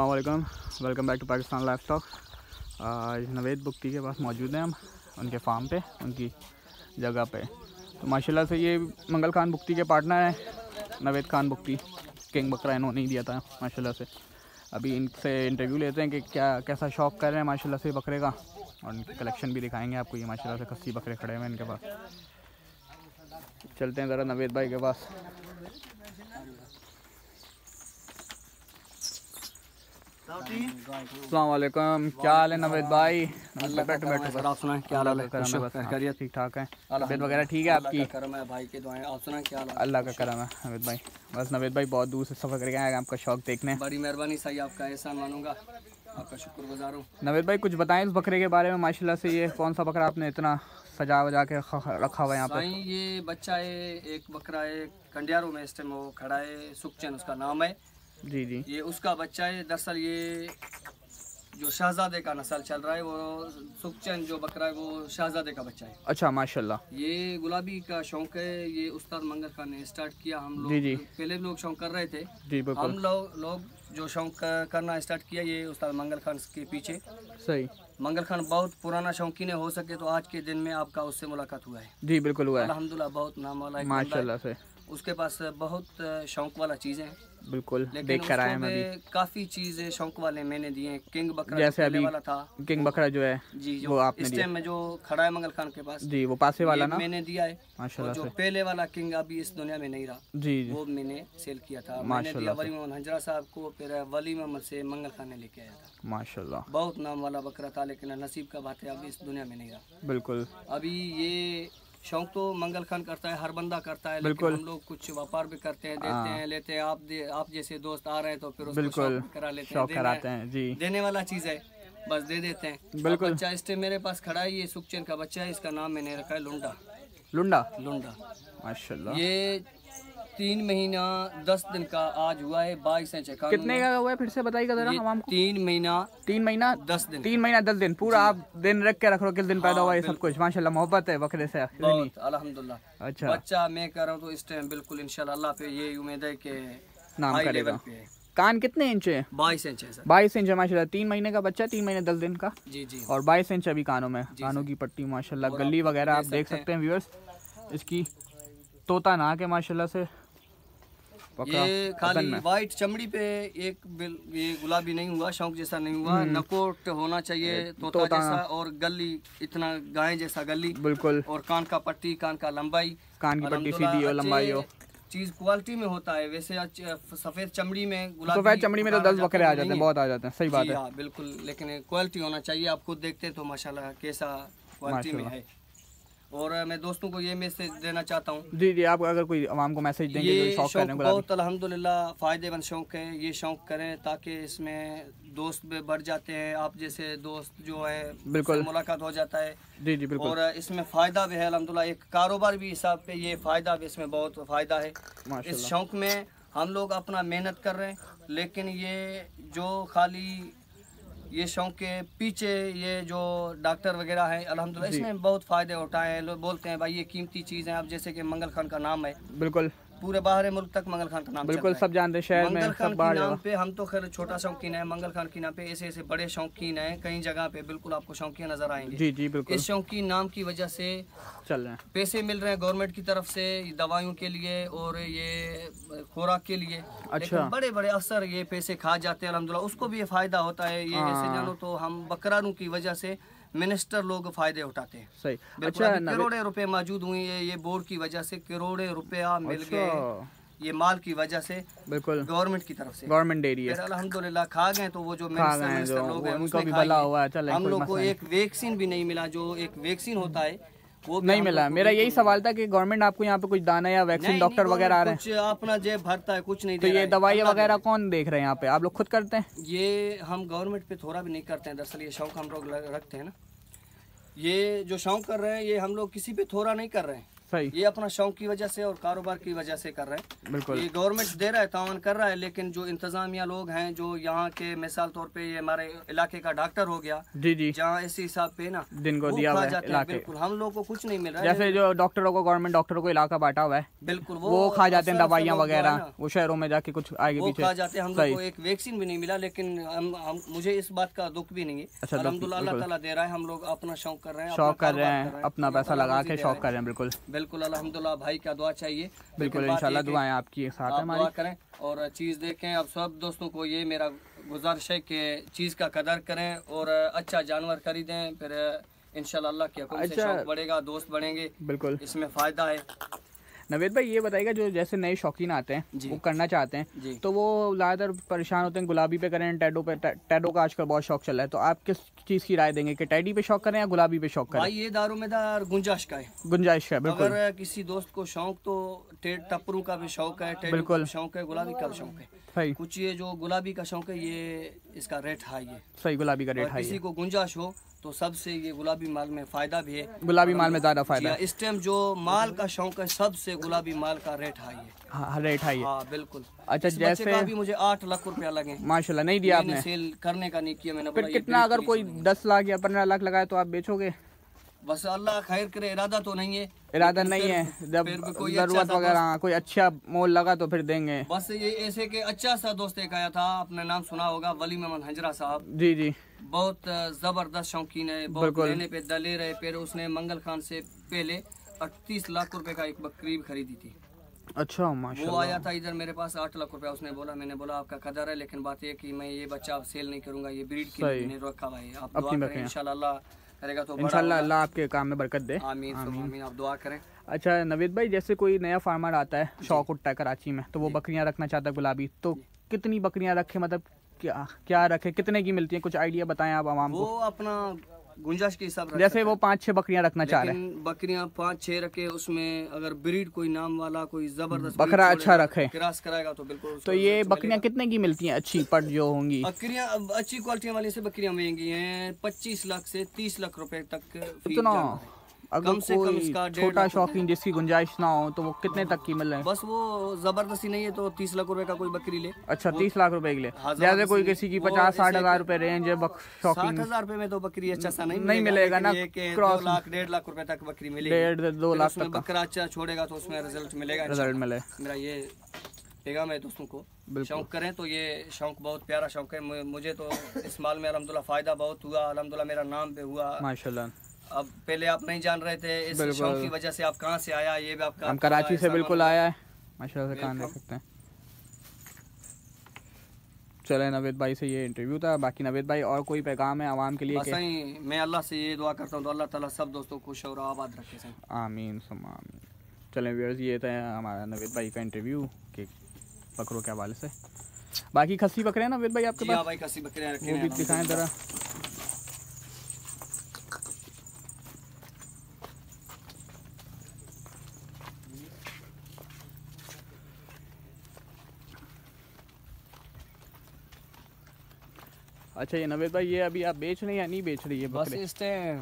अल्लाम welcome back to Pakistan life stock Naved Bugti के पास मौजूद हैं हम उनके फार्म पे उनकी जगह पे तो माशाल्लाह से ये मंगल खान बुक्ती के पार्टनर हैं नवेद खान बुक्ती किंग बकरा इन्होंने ही दिया था माशाल्लाह से अभी इनसे इंटरव्यू लेते हैं कि क्या कैसा शौक कर रहे हैं माशा से बकरे का और इनकी कलेक्शन भी दिखाएँगे आपको ये माशा से खस्सी बकरे खड़े हुए हैं इनके पास चलते हैं ज़रा नवेद भाई के पास असलम क्या हाल है नवेद भाई मतलब बैठो बैठो आप सुनाएं क्या हाल है खैरियत ठीक ठाक है नवेद वगैरह ठीक है आपकी करम है भाई के दुआएं आप सुनाएं क्या हाल है अल्लाह का करम है नवेद भाई बस नवेद भाई बहुत दूर से सफ़र करके आए आपका शौक देखने बड़ी मेहरबानी सही आपका एहसान मानूंगा आपका शुक्रगुजार हूँ नवेद भाई कुछ बताएं उस बकरे के बारे में माशाल्लाह से ये कौन सा बकरा आपने इतना सजा वजा के रखा हुआ है यहाँ पर ये बच्चा है एक बकरा है कंडियारो में इस टाइम वो खड़ा है सुखचैन उसका नाम है जी जी ये उसका बच्चा है दरअसल ये जो शहजादे का नस्ल चल रहा है वो सुखचंद जो बकरा है वो शहजादे का बच्चा है अच्छा माशाल्लाह ये गुलाबी का शौक है ये उस्ताद मंगर खान ने स्टार्ट किया हम लोग जी जी पहले भी लोग शौक कर रहे थे जी हम लोग लो जो शौक करना स्टार्ट किया ये उस्ताद मंगल खान के पीछे सही मंगल खान बहुत पुराना शौकीन है हो सके तो आज के दिन में आपका उससे मुलाकात हुआ है जी बिल्कुल हुआ है अलहमदुल्ला बहुत नाम वाला है माशाल्लाह से उसके पास बहुत शौक वाला चीज है बिल्कुल देख कर आया मैं काफ़ी चीज़ें शौक वाले मैंने दिए हैं किंग बकरा जैसे अभी वाला था किंग बकरा जो है जी जो वो आपने इस टाइम में जो खड़ा है मंगल खान के पास जी वो पासे वाला ना मैंने दिया है माशाल्लाह जो पहले वाला किंग अभी इस दुनिया में नहीं रहा जी, जी वो मैंने सेल किया था मैंने वली मोहम्मद हंजरा साहब को फिर वली मोहम्मद से मंगल खान ने लेके आया था माशाल्लाह बहुत नाम वाला बकरा था लेकिन नसीब का बात है अभी इस दुनिया में नहीं रहा बिल्कुल अभी ये शौक तो मंगल खान करता है हर बंदा करता है लेकिन हम लोग कुछ व्यापार भी करते हैं देते हाँ। हैं लेते हैं आप आप जैसे दोस्त आ रहे हैं तो फिर बिल्कुल करा लेते हैं, कराते हैं जी देने वाला चीज़ है बस दे देते हैं बिल्कुल अच्छा इस मेरे पास खड़ा है ये सुखचैन का बच्चा है इसका नाम मैंने रखा है लुंडा लुंडा लुंडा माशा ये तीन महीना दस दिन का आज हुआ है बाईस इंच कितने का हुआ है फिर से बताइएगा जरा हम आपको तीन महीना तीन महीना दस दिन तीन महीना दस दिन पूरा आप दिन रख के रख रहो किस दिन पैदा हाँ, हुआ है सब कुछ माशाल्लाह मोहब्बत है बकरे से अलहमदुल्ला अच्छा बच्चा मैं कह रहा हूँ तो इस टाइम बिल्कुल इनशाला पे ये उम्मीद है की नाम करेगा कान कितने इंच है बाईस इंच है बाईस इंच है माशाल्लाह तीन महीने का बच्चा तीन महीने दस दिन का जी जी और बाईस इंच अभी कानों में कानों की पट्टी माशाल्लाह गली वगैरह आप देख सकते हैं व्यूअर्स इसकी तोता नाक है माशाल्लाह से ये खाली वाइट चमड़ी पे एक ये गुलाबी नहीं हुआ शौक जैसा नहीं हुआ हम्म। नकोट होना चाहिए तोता, तोता जैसा और गली इतना गाय जैसा गली बिल्कुल और कान का पट्टी कान का लंबाई कान की पट्टी सीधी हो लंबाई हो चीज क्वालिटी में होता है वैसे सफेद चमड़ी में गुलाबी सफेद चमड़ी में तो, तो दस बकरे आ जाते हैं बहुत आ जाते हैं सही बात है हाँ, बिल्कुल लेकिन क्वालिटी होना चाहिए आप खुद देखते हैं तो माशाला कैसा क्वालिटी में है और मैं दोस्तों को ये मैसेज देना चाहता हूँ जी जी आप अगर कोई आवाम को मैसेज देंगे तो ये शौक, शौक बहुत अलहमदिल्ला फ़ायदेमंद शौक है ये शौक करें ताकि इसमें दोस्त भी बढ़ जाते हैं आप जैसे दोस्त जो है बिल्कुल मुलाकात हो जाता है जी जी बिल्कुल और इसमें फ़ायदा भी है अलहमदिल्ला एक कारोबार भी हिसाब पे ये फ़ायदा भी इसमें बहुत फ़ायदा है इस शौक में हम लोग अपना मेहनत कर रहे हैं लेकिन ये जो खाली ये शौक के पीछे ये जो डॉक्टर वगैरह हैं अलहमदिल्ला इसमें बहुत फ़ायदे उठाए हैं लोग बोलते हैं भाई ये कीमती चीज़ है अब जैसे कि मंगल खान का नाम है बिल्कुल पूरे बाहर मुल्क तक मंगल खान का नाम बिल्कुल सब जानते हैं शहर में सब नाम पे हम तो खैर छोटा शौकीन है मंगल खान के नाम पे ऐसे ऐसे बड़े शौकीन है कई जगह पे बिल्कुल आपको शौकीन नजर आएंगे जी जी बिल्कुल इस शौकीन नाम की वजह से चल रहे पैसे मिल रहे हैं गवर्नमेंट की तरफ से दवाइयों के लिए और ये खुराक के लिए अच्छा बड़े बड़े अफसर ये पैसे खा जाते हैं अलहमदुल्ला उसको भी ये फायदा होता है ये हाँ। ऐसे जानो तो हम बकरारों की वजह से मिनिस्टर लोग फायदे उठाते हैं सही अच्छा करोड़े रुपए मौजूद हुए हैं ये बोर्ड की वजह से करोड़े रुपया मिल अच्छा। गए ये माल की वजह से बिल्कुल गवर्नमेंट की तरफ से गवर्नमेंट एरिया रही अलहमदुल्ला खा गए तो वो जो मिनिस्टर लोग हैं उनको भी भला हुआ हम लोग को एक वैक्सीन भी नहीं मिला जो एक वैक्सीन होता है वो नहीं मिला मेरा यही तो- सवाल था कि गवर्नमेंट आपको यहाँ पे कुछ दाना या वैक्सीन डॉक्टर वगैरह आ रहे हैं अपना जेब भरता है कुछ नहीं तो ये दवाई वगैरह कौन देख रहे हैं यहाँ पे आप लोग खुद करते हैं ये हम गवर्नमेंट पे थोड़ा भी नहीं करते हैं दरअसल ये शौक हम लोग रखते हैं ना ये जो शौक कर रहे हैं ये हम लोग किसी पे थोड़ा नहीं कर रहे हैं सही ये अपना शौक की वजह से और कारोबार की वजह से कर रहे हैं बिल्कुल ये गवर्नमेंट दे रहा है तावन कर रहा है लेकिन जो इंतजामिया लोग हैं जो यहाँ के मिसाल तौर पे ये हमारे इलाके का डॉक्टर हो गया जी जी जहाँ इसी हिसाब पे ना दिन को दिया हुआ है बिल्कुल हम लोग को कुछ नहीं मिल रहा जैसे जो डॉक्टरों को गवर्नमेंट डॉक्टरों को इलाका बांटा हुआ है बिल्कुल वो खा जाते हैं दवाइयाँ वगैरह वो शहरों में जाके कुछ आगे पीछे खा जाते हैं हम लोग को एक वैक्सीन भी नहीं मिला लेकिन मुझे इस बात का दुख भी नहीं है अच्छा, अलहमदुल्ला दे रहा है हम लोग अपना शौक कर रहे हैं शौक कर रहे हैं अपना पैसा लगा के शौक कर रहे हैं बिल्कुल बिल्कुल अलहमदुल्ला भाई क्या दुआ चाहिए बिल्कुल इंशाल्लाह दुआएं आपकी साथ आप दुआ करें और चीज़ देखें अब सब दोस्तों को ये मेरा गुजारिश है कि चीज़ का कदर करें और अच्छा जानवर खरीदें फिर इनशाला के अच्छा। बढ़ेगा दोस्त बढ़ेंगे बिल्कुल इसमें फ़ायदा है नवेद भाई ये बताएगा जो जैसे नए शौकीन आते हैं वो करना चाहते हैं तो वो ज़्यादातर परेशान होते हैं गुलाबी पे करें टैडो पे टैडो का आजकल बहुत शौक चल रहा है तो आप किस चीज़ की राय देंगे कि टैडी पे शौक करें या गुलाबी पे शौक करें ये दारू में दार गुंजाइश का है गुंजाइश का बिल्कुल अगर किसी दोस्त को शौक तो टपरू का भी शौक है बिल्कुल शौक है गुलाबी का भी शौक है कुछ ये जो गुलाबी का शौक है ये इसका रेट हाई है सही गुलाबी का रेट हाई किसी को गुंजाश हो तो सबसे ये गुलाबी माल में फ़ायदा भी है गुलाबी माल में ज़्यादा फ़ायदा इस टाइम जो माल का शौक है सबसे गुलाबी माल का रेट हाई है हाँ रेट हाई है हाँ बिल्कुल अच्छा जैसे का भी मुझे आठ लाख रुपया लगे माशाल्लाह नहीं दिया आपने सेल करने का नहीं किया मैंने कितना अगर कोई दस लाख या पंद्रह लाख लगाए तो आप बेचोगे बस अल्लाह खैर करे इरादा तो नहीं है इरादा नहीं है जब जरूरत अच्छा वगैरह कोई अच्छा मोल लगा तो फिर देंगे बस ये ऐसे के अच्छा सा दोस्त एक आया था अपने नाम सुना होगा वली मोहम्मद हजरा साहब जी जी बहुत ज़बरदस्त शौकीन है बहुत लेने पे दले रहे फिर उसने मंगल खान से पहले अड़तीस लाख रुपए का एक बकरी खरीदी थी अच्छा वो आया था इधर मेरे पास आठ लाख रुपया उसने बोला मैंने बोला आपका कदर है लेकिन बात यह कि मैं ये बच्चा सेल नहीं करूंगा ये ब्रीड की रखा भाई आप दुआ करें इंशाल्लाह करेगा तो इंशाल्लाह आपके काम में बरकत दे आमीन आमीन आप दुआ करें अच्छा नवीद भाई जैसे कोई नया फार्मर आता है शौक उठता है कराची में तो वो बकरियां रखना चाहता है गुलाबी तो कितनी बकरियां रखे मतलब क्या क्या रखे कितने की मिलती है कुछ आइडिया बताएं आप आवाम वो को अपना गुंजाइश के हिसाब जैसे वो पाँच छह बकरियां रखना चाह रहे हैं बकरियां पाँच छह रखे उसमें अगर ब्रीड कोई नाम वाला कोई जबरदस्त बकरा अच्छा रखे क्रॉस कराएगा तो बिल्कुल तो ये बकरियां कितने की मिलती हैं अच्छी पट जो होंगी बकरियां अच्छी क्वालिटी वाली से बकरियां महंगी हैं पच्चीस लाख से तीस लाख रुपए तक इतना अगर कम से कोई छोटा शौकीन जिसकी गुंजाइश ना हो तो वो कितने तक की मिल रहे बस वो जबरदस्ती नहीं है तो तीस लाख रुपए का कोई बकरी ले अच्छा तीस लाख रुपए की ले जैसे कोई किसी की पचास साठ हजार रुपए रेंज है शौकीन हजार रुपए में तो बकरी अच्छा सा नहीं नहीं मिलेगा ना क्रॉस लाख डेढ़ लाख रुपए तक बकरी मिलेगी डेढ़ दो लाख तक बकरा अच्छा छोड़ेगा तो उसमें रिजल्ट मिलेगा रिजल्ट अच्छा। मिले मेरा ये पेगा मैं दोस्तों को शौक करें तो ये शौक बहुत प्यारा शौक है मुझे तो इस माल में अलहमदुल्ला फ़ायदा बहुत हुआ अलहमदुल्ला मेरा नाम पे हुआ माशाल्लाह अब पहले आप नहीं जान रहे थे इस शौक की वजह से आप कहाँ से आया ये भी आपका हम कराची से बिल्कुल आया है माशा से कहाँ देख सकते हैं चले नवेद भाई से ये इंटरव्यू था बाकी नवेद भाई और कोई पैगाम है आवाम के लिए बस के? मैं अल्लाह से ये दुआ करता हूँ तो अल्लाह ताला सब दोस्तों खुश और आबाद रखे आमीन आमीन चलें व्यर्स ये था हमारा नवेद भाई का इंटरव्यू के बकरों के हवाले से बाकी खस्सी बकरे हैं नवेद भाई आपके हाँ पास भाई खस्सी बकरे वो भी दिखाएं ज़रा अच्छा ये नवेद भाई ये अभी आप बेच रहे हैं या नहीं बेच रही है बस इस टाइम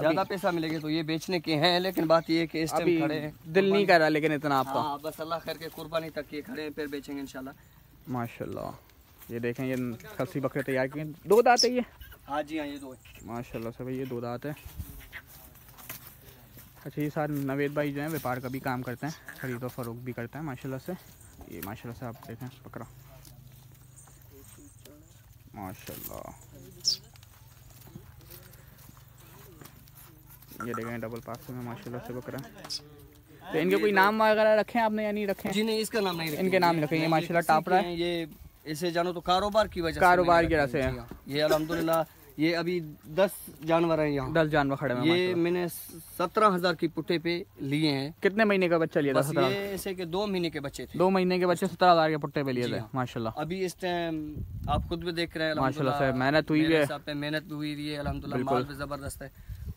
ज्यादा पैसा मिलेगा तो ये बेचने के हैं लेकिन बात ये कि इस टाइम खड़े हैं दिल नहीं कर रहा लेकिन इतना आपका हाँ, बस अल्लाह खैर के कुर्बानी तक ये खड़े हैं फिर बेचेंगे इनशाला माशाल्लाह ये देखें ये खसी बकरे तैयार किए दो दाँत है ये हाँ जी हाँ ये दो माशाल्लाह सर भाई ये दो दाँत है अच्छा ये सर नवेद भाई जो है व्यापार का भी काम करते हैं खरीदो फरोख भी करते हैं माशाल्लाह से ये माशाल्लाह से आप देखें बकरा माशाल्लाह ये देखें डबल पास में माशाल्लाह से बकरा तो इनके कोई नाम वगैरह रखे हैं आपने या नहीं रखे जी नहीं इसका नाम नहीं इनके नाम रखे ये माशाल्लाह टापरा है ये इसे जानो तो कारोबार की वजह कारोबार की वजह से ये अलहमदुल्ला ये अभी दस जानवर हैं यहाँ दस जानवर खड़े हैं ये मैंने सत्रह हजार की पुट्टे पे लिए हैं कितने महीने का बच्चा लिया था ये ऐसे के दो महीने के बच्चे थे दो महीने के बच्चे सत्रह हजार के पुट्टे पे लिए थे हाँ। माशाल्लाह अभी इस टाइम आप खुद भी देख रहे हैं माशाल्लाह मेहनत हुई है मेहनत हुई है अलहमदुल्ला जबरदस्त है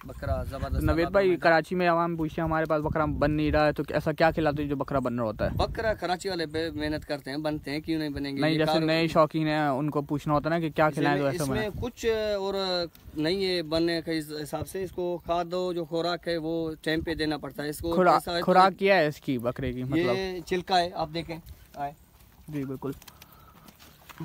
बकरा जबरदस्त नवेद भाई तो। कराची में आवाम पूछते हैं हमारे पास बकरा बन नहीं रहा है तो ऐसा क्या खिलाते हैं जो बकरा बन रहा होता है बकरा कराची वाले पे मेहनत करते हैं बनते हैं क्यों नहीं बनेंगे नहीं जैसे नए शौकीन है उनको पूछना होता है ना कि क्या खिलाएं तो ऐसा इसमें कुछ और नहीं है बनने के हिसाब से इसको खाद जो खुराक है वो टाइम पे देना पड़ता है इसको खुराक क्या है इसकी बकरे की मतलब छिलका है आप देखें आए जी बिल्कुल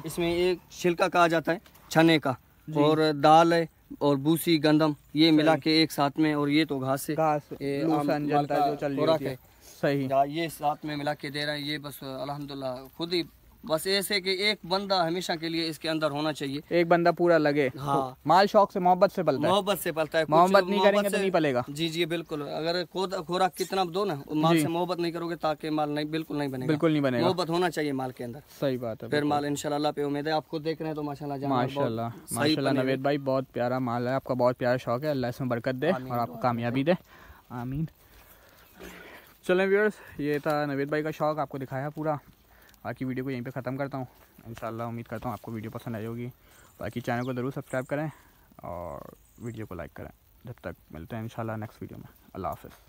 इसमें एक छिलका कहा जाता है छने का और दाल है और भूसी गंदम ये मिला के एक साथ में और ये तो घास से घास जो चल रही है सही ये साथ में मिला के दे रहा है ये बस अलहमदुल्ला खुद ही बस ऐसे कि एक बंदा हमेशा के लिए इसके अंदर होना चाहिए एक बंदा पूरा लगे हाँ तो माल शौक से मोहब्बत से पलता है मोहब्बत से पलता है मोहब्बत नहीं करेंगे तो नहीं पलेगा जी जी बिल्कुल अगर खोरा कितना दो ना माल से मोहब्बत नहीं करोगे ताकि माल नहीं बिल्कुल नहीं बनेगा बिल्कुल नहीं बनेगा मोहब्बत होना चाहिए माल के अंदर सही बात है फिर माल इनशाला पे उम्मीद है आपको देख रहे हैं तो माशा माशा माशा नवेद भाई बहुत प्यारा माल है आपका बहुत प्यारा शौक है अल्लाह इसमें बरकत दे और आपको कामयाबी दे आमीन चलें व्यूअर्स ये था नवेद भाई का शौक आपको दिखाया पूरा आज की वीडियो को यहीं पे ख़त्म करता हूँ इन उम्मीद करता हूँ आपको वीडियो पसंद आई होगी बाकी चैनल को ज़रूर सब्सक्राइब करें और वीडियो को लाइक करें जब तक मिलते हैं इन नेक्स्ट वीडियो में अल्लाह हाफ़